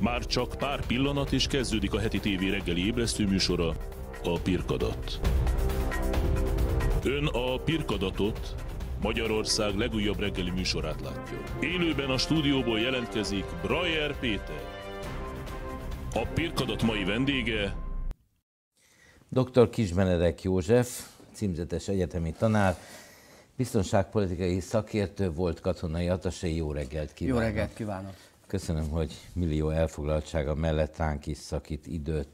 Már csak pár pillanat és kezdődik a heti tévé reggeli ébresztő műsora, a Pirkadat. Ön a Pirkadatot, Magyarország legújabb reggeli műsorát látja. Élőben a stúdióból jelentkezik Brajer Péter. A Pirkadat mai vendége dr. Kisbenedek József, címzetes egyetemi tanár, biztonságpolitikai szakértő, volt katonai atasé. Jó reggelt kívánok! Jó reggelt kívánok! Köszönöm, hogy millió elfoglaltsága mellett ránk is szakít időt.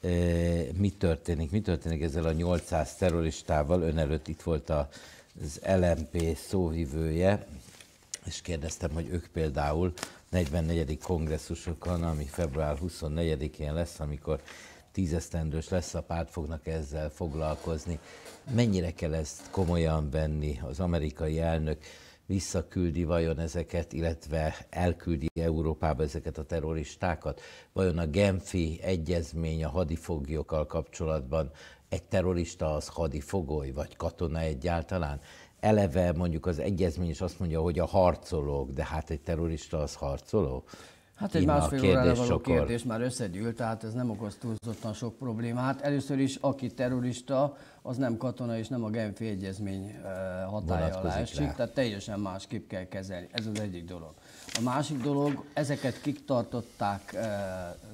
E, mi történik? Mi történik ezzel a 800 terroristával? Ön előtt itt volt az LMP szóvivője, és kérdeztem, hogy ők például 44. kongresszusokon, ami február 24-én lesz, amikor tízesztendős lesz a párt, fognak ezzel foglalkozni. Mennyire kell ezt komolyan venni az amerikai elnök? visszaküldi vajon ezeket, illetve elküldi Európába ezeket a terroristákat? Vajon a Genfi egyezmény a hadifoglyokkal kapcsolatban egy terrorista az hadifogoly, vagy katona egyáltalán? Eleve mondjuk az egyezmény is azt mondja, hogy a harcolók, de hát egy terrorista az harcoló? Hát egy másfél órára való kérdés már összegyűlt, tehát ez nem okoz túlzottan sok problémát. Először is, aki terrorista, az nem katona és nem a Genfi Egyezmény eh, hatája alá esik, tehát teljesen másképp kell kezelni. Ez az egyik dolog. A másik dolog, ezeket kik tartották eh,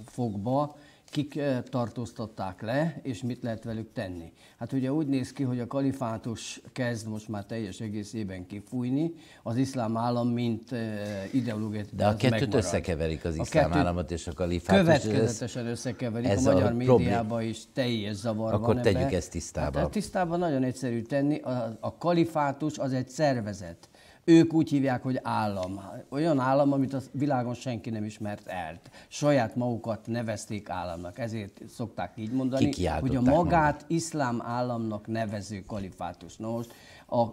fogba, kik eh, tartóztatták le, és mit lehet velük tenni. Hát ugye úgy néz ki, hogy a kalifátus kezd most már teljes egészében kifújni, az iszlám állam, mint eh, ideológiát De a kettőt megmarad. összekeverik az iszlám államot és a kalifátus. Következetesen összekeverik, ez a magyar a médiában is teljes zavar Akkor van tegyük ebbe. ezt tisztában. Hát, tisztában nagyon egyszerű tenni, a, a kalifátus az egy szervezet ők úgy hívják, hogy állam. Olyan állam, amit a világon senki nem ismert el. Saját magukat nevezték államnak. Ezért szokták így mondani, hogy a magát maga. iszlám államnak nevező kalifátus. Na most a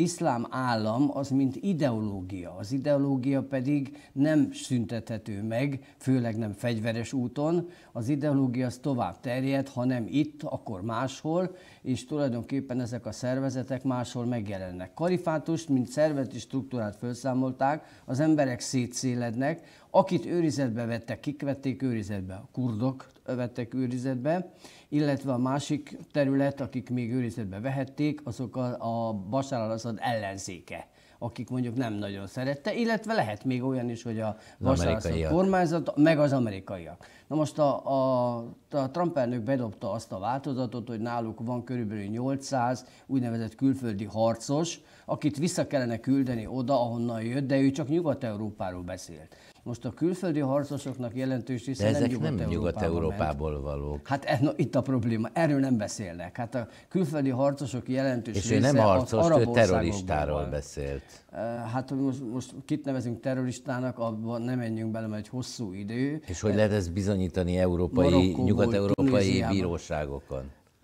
iszlám állam az mint ideológia, az ideológia pedig nem szüntethető meg, főleg nem fegyveres úton, az ideológia az tovább terjed, ha nem itt, akkor máshol, és tulajdonképpen ezek a szervezetek máshol megjelennek. Karifátust, mint szerveti struktúrát felszámolták, az emberek szétszélednek, akit őrizetbe vettek, kik vették őrizetbe? A kurdok vettek őrizetbe, illetve a másik terület, akik még őrizetbe vehették, azok a, a Bashar al ellenzéke akik mondjuk nem nagyon szerette, illetve lehet még olyan is, hogy a Bashar kormányzat, meg az amerikaiak. Na most a, a, a Trump elnök bedobta azt a változatot, hogy náluk van körülbelül 800 úgynevezett külföldi harcos, akit vissza kellene küldeni oda, ahonnan jött, de ő csak Nyugat-Európáról beszélt. Most a külföldi harcosoknak jelentős része nem ezek nem Nyugat-Európából valók. Hát e, no, itt a probléma, erről nem beszélnek. Hát a külföldi harcosok jelentős És része ő nem harcos, ő terroristáról beszélt. Hát, most, most kit nevezünk terroristának, abban nem menjünk bele, mert egy hosszú idő. És hogy lehet ez bizony bizonyítani európai, nyugat-európai bíróságokon?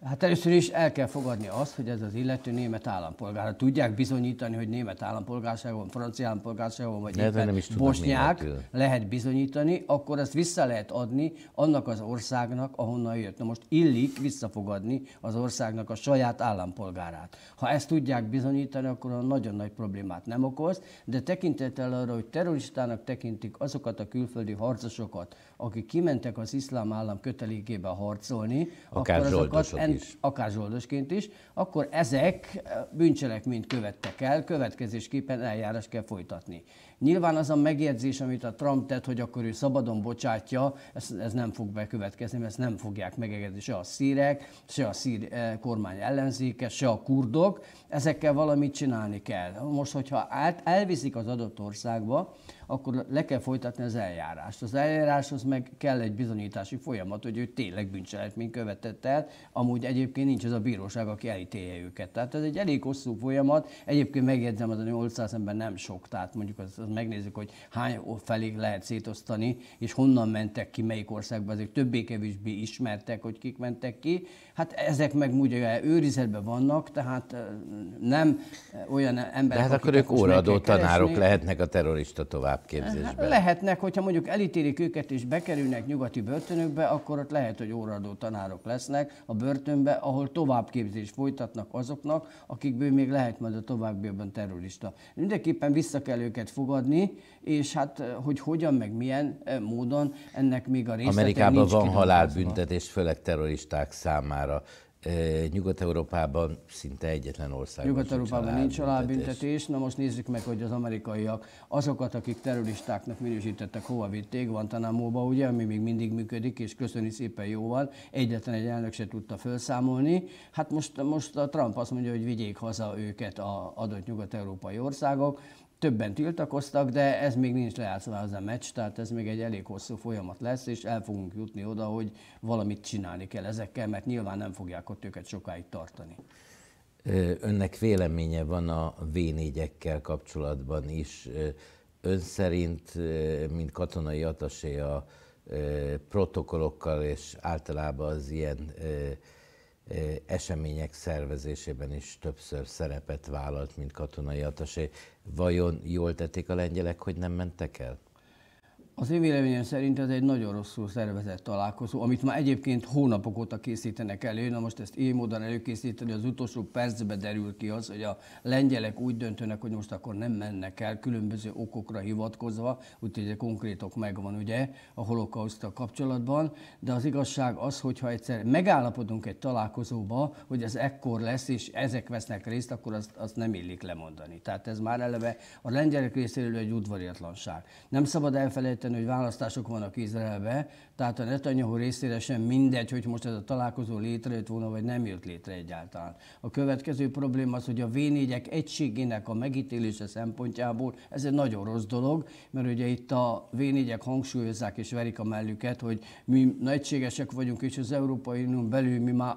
Hát először is el kell fogadni azt, hogy ez az illető német állampolgár. Hát tudják bizonyítani, hogy német állampolgárságon, francia állampolgárságon, vagy éppen nem is bosnyák németül. lehet bizonyítani, akkor ezt vissza lehet adni annak az országnak, ahonnan jött. Na most illik visszafogadni az országnak a saját állampolgárát. Ha ezt tudják bizonyítani, akkor a nagyon nagy problémát nem okoz, de tekintettel arra, hogy terroristának tekintik azokat a külföldi harcosokat, akik kimentek az iszlám állam kötelékébe harcolni, Akár akkor azokat is. Akár zsoldosként is, akkor ezek bűncselekményt követtek el, következésképpen eljárás kell folytatni. Nyilván az a megjegyzés, amit a Trump tett, hogy akkor ő szabadon bocsátja, ez, ez nem fog bekövetkezni, mert ezt nem fogják megengedni se a szírek, se a szír eh, kormány ellenzéke, se a kurdok. Ezekkel valamit csinálni kell. Most, hogyha át, elviszik az adott országba, akkor le kell folytatni az eljárást. Az eljáráshoz meg kell egy bizonyítási folyamat, hogy ő tényleg bűncselekményt követett el, amúgy egyébként nincs az a bíróság, aki elítélje őket. Tehát ez egy elég hosszú folyamat. Egyébként megjegyzem, az a 800 ember nem sok, tehát mondjuk az, az megnézzük, hogy hány felé lehet szétosztani, és honnan mentek ki, melyik országba, ezek többé-kevésbé ismertek, hogy kik mentek ki. Hát ezek meg ugye őrizetben vannak, tehát nem olyan emberek, hát akkor ők óradó tanárok keresni. lehetnek a terrorista továbbképzésben. Hát lehetnek, hogyha mondjuk elítélik őket és bekerülnek nyugati börtönökbe, akkor ott lehet, hogy óradó tanárok lesznek a börtönbe, ahol továbbképzést folytatnak azoknak, akikből még lehet majd a továbbiakban terrorista. Mindenképpen vissza kell őket fogadni, fogadni, és hát hogy hogyan, meg milyen módon, ennek még a részlete Amerikában nincs van halálbüntetés, főleg terroristák számára. Nyugat-Európában szinte egyetlen ország. Nyugat-Európában nincs halálbüntetés. Na most nézzük meg, hogy az amerikaiak azokat, akik terroristáknak minősítettek, hova vitték, Van Tanámóba, ugye, ami még mindig működik, és köszöni szépen jó van. Egyetlen egy elnök se tudta felszámolni. Hát most, most a Trump azt mondja, hogy vigyék haza őket a adott nyugat-európai országok többen tiltakoztak, de ez még nincs lejátszva az a meccs, tehát ez még egy elég hosszú folyamat lesz, és el fogunk jutni oda, hogy valamit csinálni kell ezekkel, mert nyilván nem fogják ott őket sokáig tartani. Önnek véleménye van a v kapcsolatban is. Ön szerint, mint katonai atasé a protokollokkal és általában az ilyen események szervezésében is többször szerepet vállalt, mint katonai atasé. Vajon jól tették a lengyelek, hogy nem mentek el? Az én véleményem szerint ez egy nagyon rosszul szervezett találkozó, amit már egyébként hónapok óta készítenek elő. Na most ezt én módon előkészíteni, az utolsó percbe derül ki az, hogy a lengyelek úgy döntönek, hogy most akkor nem mennek el, különböző okokra hivatkozva, úgyhogy ugye konkrétok megvan ugye a holokausztal kapcsolatban, de az igazság az, hogyha egyszer megállapodunk egy találkozóba, hogy ez ekkor lesz, és ezek vesznek részt, akkor azt, azt nem illik lemondani. Tehát ez már eleve a lengyelek részéről egy udvariatlanság. Nem szabad elfelejteni, tenni, hogy választások vannak Izraelbe, tehát a Netanyahu részére sem mindegy, hogy most ez a találkozó létrejött volna, vagy nem jött létre egyáltalán. A következő probléma az, hogy a v egységének a megítélése szempontjából ez egy nagyon rossz dolog, mert ugye itt a v hangsúlyozzák és verik a mellüket, hogy mi egységesek vagyunk, és az Európai Unión belül mi már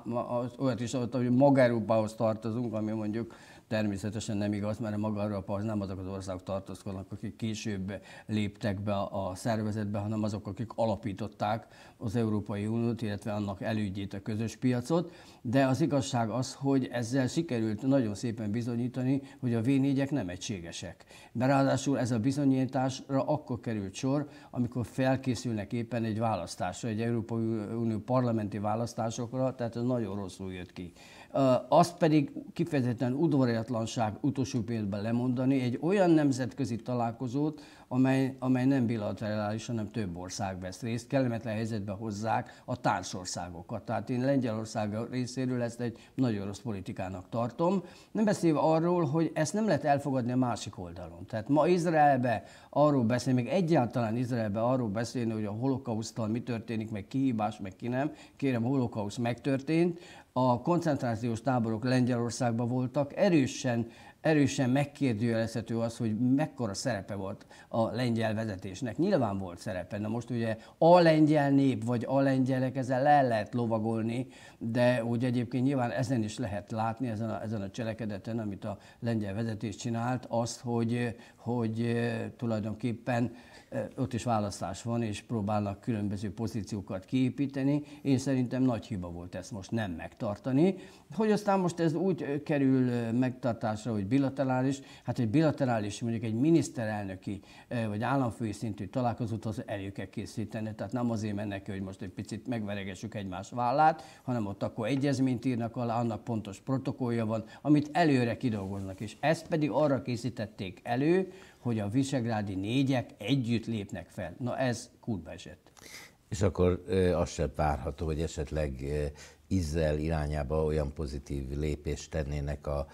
olyat is adott, hogy mag Európához tartozunk, ami mondjuk természetesen nem igaz, mert maga Európa nem azok az országok tartozkodnak, akik később léptek be a szervezetbe, hanem azok, akik alapították az Európai Uniót, illetve annak elügyét, a közös piacot. De az igazság az, hogy ezzel sikerült nagyon szépen bizonyítani, hogy a v nem egységesek. De ráadásul ez a bizonyításra akkor került sor, amikor felkészülnek éppen egy választásra, egy Európai Unió parlamenti választásokra, tehát ez nagyon rosszul jött ki azt pedig kifejezetten udvariatlanság utolsó pillanatban lemondani egy olyan nemzetközi találkozót, amely, amely nem bilaterális, hanem több ország vesz részt, kellemetlen helyzetbe hozzák a társországokat. Tehát én Lengyelország részéről ezt egy nagyon rossz politikának tartom. Nem beszélve arról, hogy ezt nem lehet elfogadni a másik oldalon. Tehát ma Izraelbe arról beszélni, még egyáltalán Izraelbe arról beszélni, hogy a holokausztal mi történik, meg kihívás, meg ki nem. Kérem, a holokauszt megtörtént a koncentrációs táborok Lengyelországban voltak, erősen, erősen megkérdőjelezhető az, hogy mekkora szerepe volt a lengyel vezetésnek. Nyilván volt szerepe, na most ugye a lengyel nép, vagy a lengyelek, ezzel le lehet lovagolni, de úgy egyébként nyilván ezen is lehet látni, ezen a, ezen a cselekedeten, amit a lengyel vezetés csinált, azt, hogy, hogy eh, tulajdonképpen ott is választás van, és próbálnak különböző pozíciókat kiépíteni. Én szerintem nagy hiba volt ezt most nem megtartani. Hogy aztán most ez úgy kerül megtartásra, hogy bilaterális, hát egy bilaterális, mondjuk egy miniszterelnöki vagy államfői szintű találkozót az elő kell készíteni. Tehát nem azért mennek hogy most egy picit megveregessük egymás vállát, hanem ott akkor egyezményt írnak alá, annak pontos protokollja van, amit előre kidolgoznak. És ezt pedig arra készítették elő, hogy a visegrádi négyek együtt lépnek fel. Na ez kurva esett. És akkor az sem várható, hogy esetleg Izrael irányába olyan pozitív lépést tennének a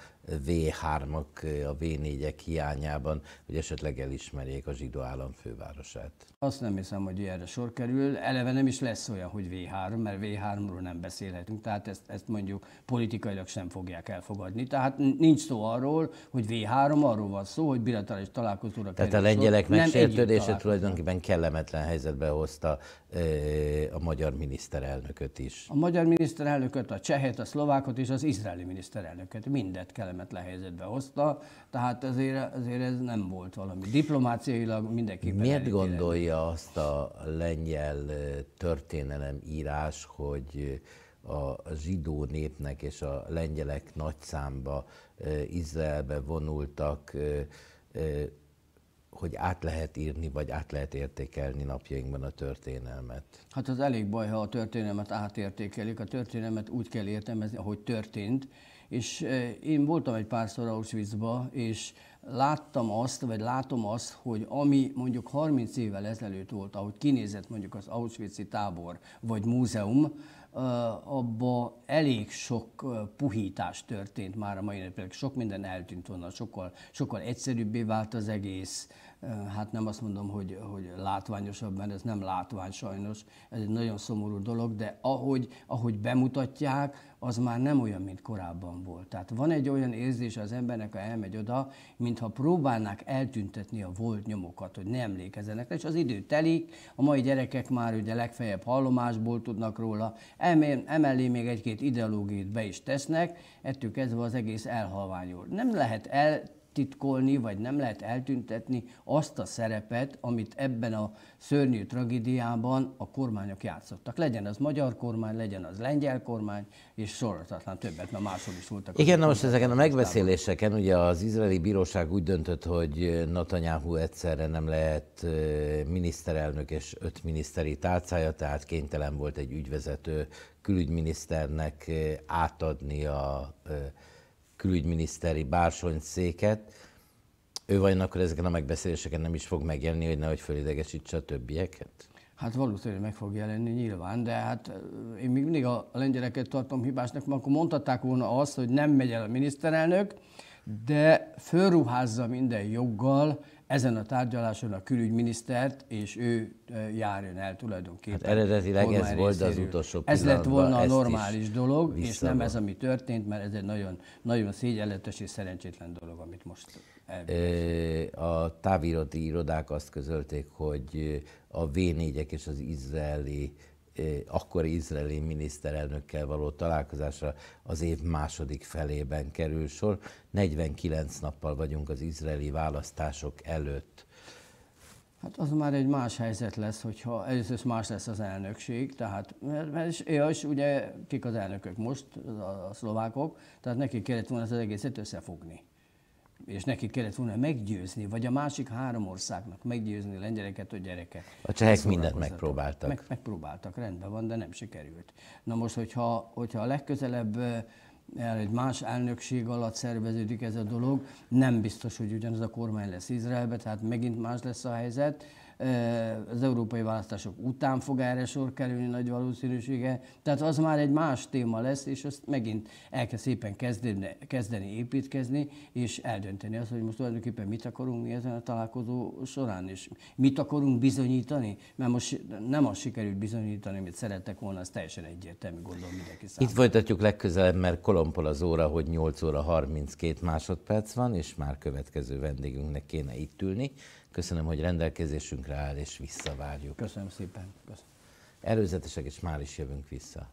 V3-ak, a V4-ek hiányában, hogy esetleg elismerjék a zsidó állam fővárosát? Azt nem hiszem, hogy erre sor kerül. Eleve nem is lesz olyan, hogy V3, mert V3-ról nem beszélhetünk, tehát ezt, ezt mondjuk politikailag sem fogják elfogadni. Tehát nincs szó arról, hogy V3, arról van szó, hogy bilaterális találkozóra Tehát a lengyelek megsértődése tulajdonképpen kellemetlen helyzetbe hozta e, a magyar miniszterelnököt is. A magyar miniszter miniszterelnököt, a csehet, a szlovákot és az izraeli miniszterelnököt. Mindet kellemetlen helyzetbe hozta, tehát azért, azért ez nem volt valami. Diplomáciailag mindenki. Miért gondolja gondolja azt a lengyel történelem írás, hogy a zsidó népnek és a lengyelek nagyszámba Izraelbe vonultak, hogy át lehet írni, vagy át lehet értékelni napjainkban a történelmet? Hát az elég baj, ha a történelmet átértékelik. A történelmet úgy kell értelmezni, ahogy történt. És eh, én voltam egy párszor Auschwitzba, és láttam azt, vagy látom azt, hogy ami mondjuk 30 évvel ezelőtt volt, ahogy kinézett mondjuk az Auschwitz-i tábor, vagy múzeum, abba elég sok puhítás történt már a mai napig, sok minden eltűnt volna, sokkal, sokkal egyszerűbbé vált az egész, hát nem azt mondom, hogy, hogy látványosabb, mert ez nem látvány sajnos, ez egy nagyon szomorú dolog, de ahogy, ahogy bemutatják, az már nem olyan, mint korábban volt. Tehát van egy olyan érzés az embernek, ha elmegy oda, mintha próbálnák eltüntetni a volt nyomokat, hogy ne emlékezzenek. És az idő telik, a mai gyerekek már ugye legfeljebb hallomásból tudnak róla, emellé még egy-két ideológiát be is tesznek, ettől kezdve az egész elhalványul. Nem lehet el eltitkolni, vagy nem lehet eltüntetni azt a szerepet, amit ebben a szörnyű tragédiában a kormányok játszottak. Legyen az magyar kormány, legyen az lengyel kormány, és sorozatlan többet, mert máshol is voltak. Igen, na most ezeken a megbeszéléseken ugye az izraeli bíróság úgy döntött, hogy Netanyahu egyszerre nem lehet miniszterelnök és öt miniszteri tárcája, tehát kénytelen volt egy ügyvezető külügyminiszternek átadni a külügyminiszteri bársony széket. Ő vajon akkor ezeken a megbeszéléseken nem is fog megjelenni, hogy nehogy fölidegesítse a többieket? Hát valószínűleg meg fog jelenni nyilván, de hát én még mindig a lengyeleket tartom hibásnak, mert akkor mondhatták volna azt, hogy nem megy el a miniszterelnök, de fölruházza minden joggal ezen a tárgyaláson a külügyminisztert, és ő járjon el tulajdonképpen. Hát eredetileg ez volt az utolsó Ez lett volna a normális dolog, és nem ez, ami történt, mert ez egy nagyon, nagyon szégyenletes és szerencsétlen dolog, amit most A távirati irodák azt közölték, hogy a V4-ek és az izraeli akkori izraeli miniszterelnökkel való találkozásra az év második felében kerül sor. 49 nappal vagyunk az izraeli választások előtt. Hát az már egy más helyzet lesz, hogyha először más lesz az elnökség, tehát, mert, mert ja, és ugye kik az elnökök most, a, a szlovákok, tehát nekik kellett volna az egészet összefogni és neki kellett volna meggyőzni, vagy a másik három országnak meggyőzni a lengyeleket, hogy gyerekek. A csehek mindent megpróbáltak. Meg, megpróbáltak, rendben van, de nem sikerült. Na most, hogyha, hogyha a legközelebb egy más elnökség alatt szerveződik ez a dolog, nem biztos, hogy ugyanaz a kormány lesz Izraelbe, tehát megint más lesz a helyzet az európai választások után fog erre sor kerülni nagy valószínűsége, tehát az már egy más téma lesz, és azt megint el kell szépen kezdeni, kezdeni építkezni, és eldönteni azt, hogy most tulajdonképpen mit akarunk mi ezen a találkozó során, és mit akarunk bizonyítani, mert most nem azt sikerült bizonyítani, amit szerettek volna, az teljesen egyértelmű, gondolom mindenki számára. Itt folytatjuk legközelebb, mert kolompol az óra, hogy 8 óra 32 másodperc van, és már következő vendégünknek kéne itt ülni. Köszönöm, hogy rendelkezésünkre áll, és visszavárjuk. Köszönöm szépen. Köszönöm. Előzetesek, és már is jövünk vissza.